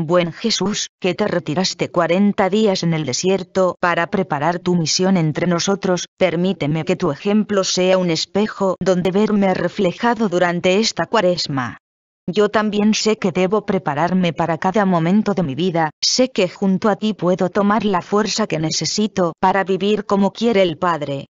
Buen Jesús, que te retiraste cuarenta días en el desierto para preparar tu misión entre nosotros, permíteme que tu ejemplo sea un espejo donde verme reflejado durante esta cuaresma. Yo también sé que debo prepararme para cada momento de mi vida, sé que junto a ti puedo tomar la fuerza que necesito para vivir como quiere el Padre,